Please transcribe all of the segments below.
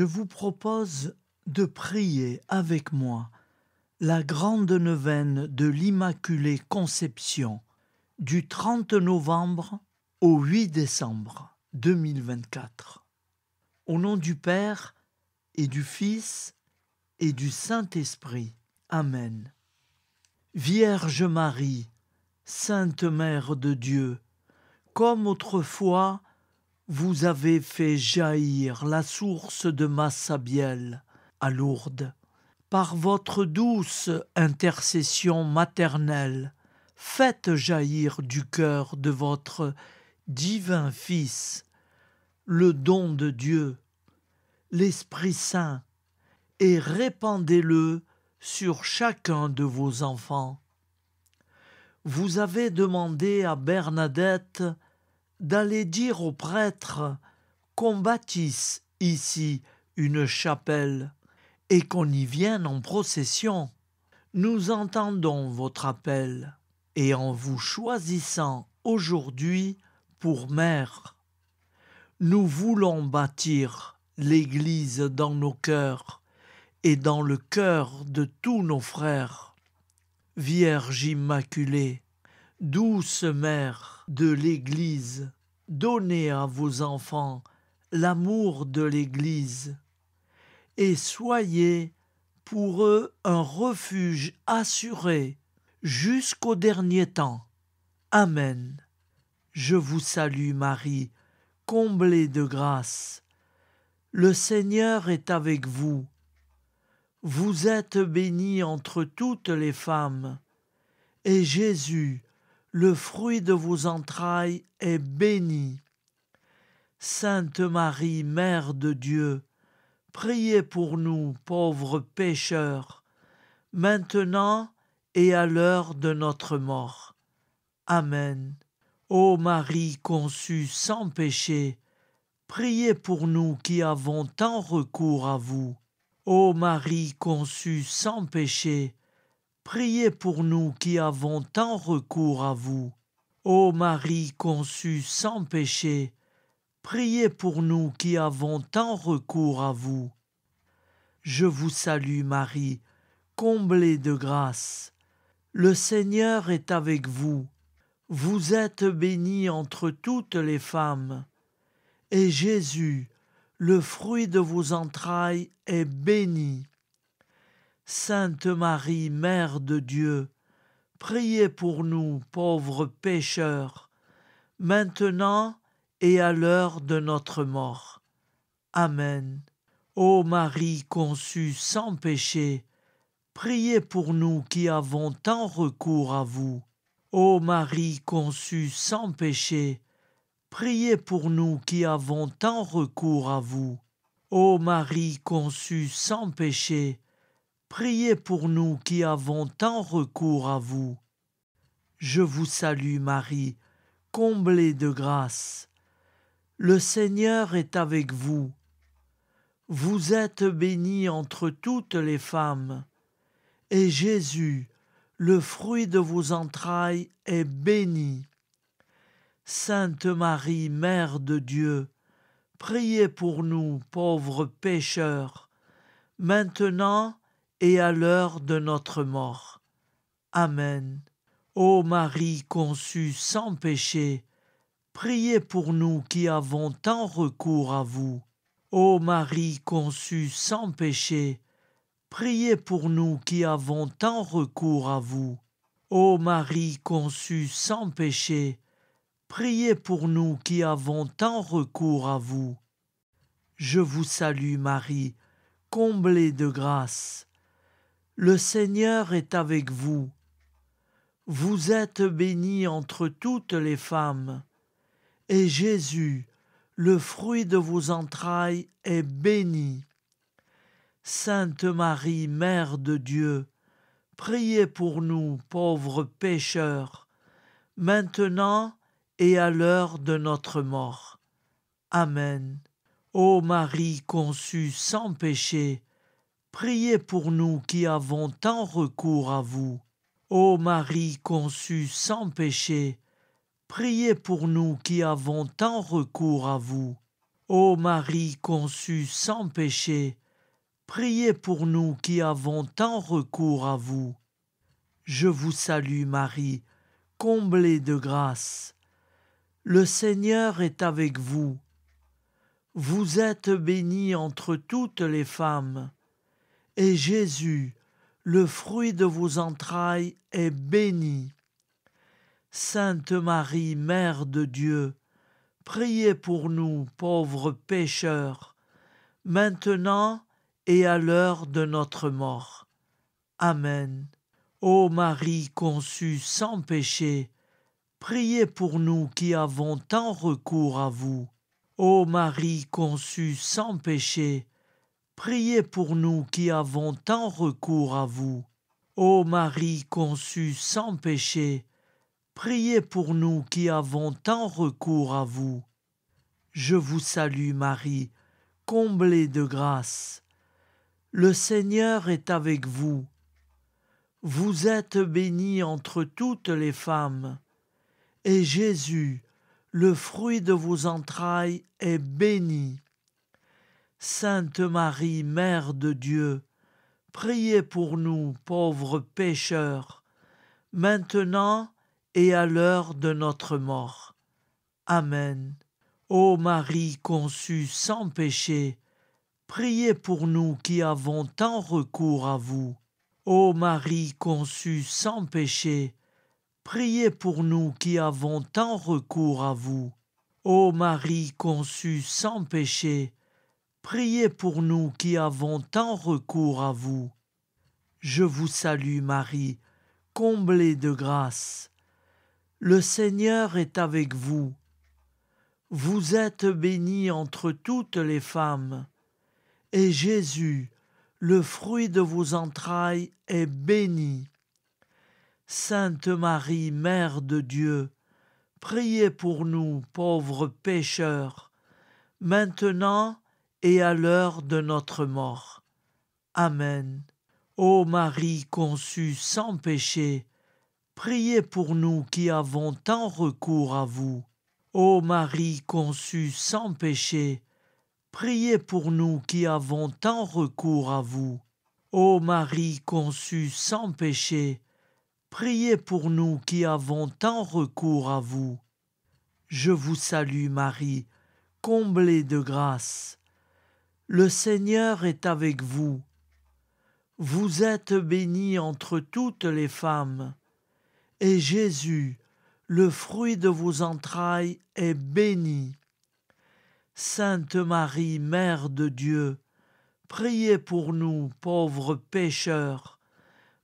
Je vous propose de prier avec moi la grande neuvaine de l'Immaculée Conception du 30 novembre au 8 décembre 2024. Au nom du Père et du Fils et du Saint-Esprit. Amen. Vierge Marie, Sainte Mère de Dieu, comme autrefois vous avez fait jaillir la source de ma sabielle à Lourdes. Par votre douce intercession maternelle, faites jaillir du cœur de votre divin Fils le don de Dieu, l'Esprit Saint, et répandez-le sur chacun de vos enfants. Vous avez demandé à Bernadette d'aller dire aux prêtres qu'on bâtisse ici une chapelle et qu'on y vienne en procession. Nous entendons votre appel et en vous choisissant aujourd'hui pour mère, nous voulons bâtir l'Église dans nos cœurs et dans le cœur de tous nos frères. Vierge Immaculée, Douce mère de l'Église, donnez à vos enfants l'amour de l'Église et soyez pour eux un refuge assuré jusqu'au dernier temps. Amen. Je vous salue Marie, comblée de grâce. Le Seigneur est avec vous. Vous êtes bénie entre toutes les femmes, et Jésus, le fruit de vos entrailles est béni. Sainte Marie, Mère de Dieu, priez pour nous pauvres pécheurs, maintenant et à l'heure de notre mort. Amen. Ô Marie conçue sans péché, priez pour nous qui avons tant recours à vous. Ô Marie conçue sans péché, Priez pour nous qui avons tant recours à vous. Ô Marie conçue sans péché, priez pour nous qui avons tant recours à vous. Je vous salue Marie, comblée de grâce. Le Seigneur est avec vous. Vous êtes bénie entre toutes les femmes. Et Jésus, le fruit de vos entrailles, est béni. Sainte Marie, Mère de Dieu, priez pour nous pauvres pécheurs, maintenant et à l'heure de notre mort. Amen. Ô Marie conçue sans péché, priez pour nous qui avons tant recours à vous. Ô Marie conçue sans péché, priez pour nous qui avons tant recours à vous. Ô Marie conçue sans péché, Priez pour nous qui avons tant recours à vous. Je vous salue Marie, comblée de grâce. Le Seigneur est avec vous. Vous êtes bénie entre toutes les femmes, et Jésus, le fruit de vos entrailles, est béni. Sainte Marie, Mère de Dieu, priez pour nous pauvres pécheurs, maintenant et à l'heure de notre mort. Amen. Ô Marie conçue sans péché, priez pour nous qui avons tant recours à vous. Ô Marie conçue sans péché, priez pour nous qui avons tant recours à vous. Ô Marie conçue sans péché, priez pour nous qui avons tant recours à vous. Je vous salue Marie, comblée de grâce. Le Seigneur est avec vous. Vous êtes bénie entre toutes les femmes, et Jésus, le fruit de vos entrailles, est béni. Sainte Marie, Mère de Dieu, priez pour nous pauvres pécheurs, maintenant et à l'heure de notre mort. Amen. Ô Marie conçue sans péché, Priez pour nous qui avons tant recours à vous. Ô Marie conçue sans péché, priez pour nous qui avons tant recours à vous. Ô Marie conçue sans péché, priez pour nous qui avons tant recours à vous. Je vous salue Marie, comblée de grâce. Le Seigneur est avec vous. Vous êtes bénie entre toutes les femmes, et Jésus, le fruit de vos entrailles, est béni. Sainte Marie, Mère de Dieu, priez pour nous pauvres pécheurs, maintenant et à l'heure de notre mort. Amen. Ô Marie conçue sans péché, priez pour nous qui avons tant recours à vous. Ô Marie conçue sans péché, Priez pour nous qui avons tant recours à vous. Ô Marie conçue sans péché, priez pour nous qui avons tant recours à vous. Je vous salue Marie, comblée de grâce. Le Seigneur est avec vous. Vous êtes bénie entre toutes les femmes, et Jésus, le fruit de vos entrailles, est béni. Sainte Marie, Mère de Dieu, priez pour nous pauvres pécheurs, maintenant et à l'heure de notre mort. Amen. Ô Marie conçue sans péché, priez pour nous qui avons tant recours à vous. Ô Marie conçue sans péché, priez pour nous qui avons tant recours à vous. Ô Marie conçue sans péché, Priez pour nous qui avons tant recours à vous. Je vous salue Marie, comblée de grâce. Le Seigneur est avec vous. Vous êtes bénie entre toutes les femmes, et Jésus, le fruit de vos entrailles, est béni. Sainte Marie, Mère de Dieu, priez pour nous pauvres pécheurs, maintenant et à l'heure de notre mort. Amen. Ô Marie conçue sans péché, priez pour nous qui avons tant recours à vous. Ô Marie conçue sans péché, priez pour nous qui avons tant recours à vous. Ô Marie conçue sans péché, priez pour nous qui avons tant recours à vous. Je vous salue Marie, comblée de grâce. Le Seigneur est avec vous. Vous êtes bénie entre toutes les femmes, et Jésus, le fruit de vos entrailles, est béni. Sainte Marie, Mère de Dieu, priez pour nous pauvres pécheurs,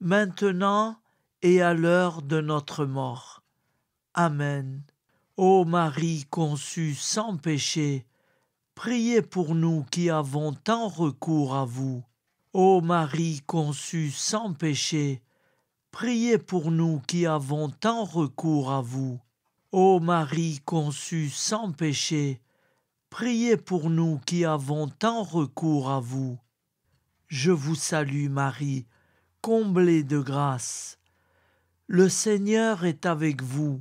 maintenant et à l'heure de notre mort. Amen. Ô Marie conçue sans péché, Priez pour nous qui avons tant recours à vous. Ô Marie conçue sans péché, priez pour nous qui avons tant recours à vous. Ô Marie conçue sans péché, priez pour nous qui avons tant recours à vous. Je vous salue Marie, comblée de grâce. Le Seigneur est avec vous.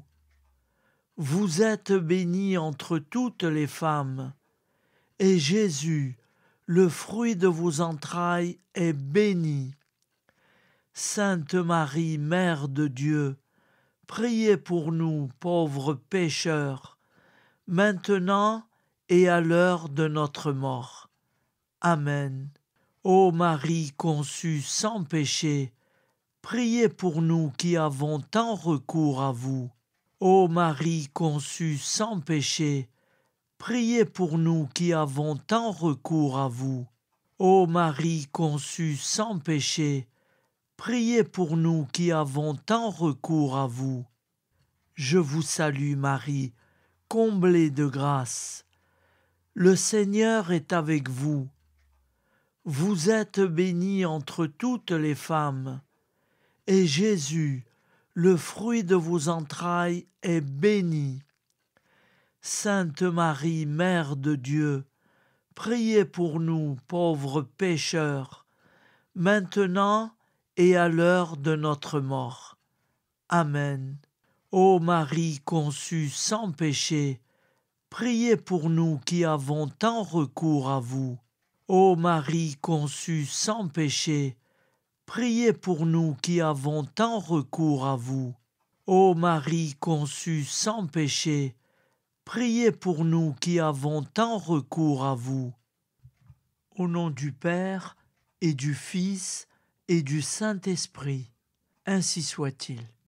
Vous êtes bénie entre toutes les femmes et Jésus, le fruit de vos entrailles, est béni. Sainte Marie, Mère de Dieu, priez pour nous pauvres pécheurs, maintenant et à l'heure de notre mort. Amen. Ô Marie conçue sans péché, priez pour nous qui avons tant recours à vous. Ô Marie conçue sans péché, Priez pour nous qui avons tant recours à vous. Ô Marie conçue sans péché, priez pour nous qui avons tant recours à vous. Je vous salue Marie, comblée de grâce. Le Seigneur est avec vous. Vous êtes bénie entre toutes les femmes, et Jésus, le fruit de vos entrailles, est béni. Sainte Marie, Mère de Dieu, priez pour nous pauvres pécheurs, maintenant et à l'heure de notre mort. Amen. Ô Marie conçue sans péché, priez pour nous qui avons tant recours à vous. Ô Marie conçue sans péché, priez pour nous qui avons tant recours à vous. Ô Marie conçue sans péché, Priez pour nous qui avons tant recours à vous. Au nom du Père et du Fils et du Saint-Esprit, ainsi soit-il.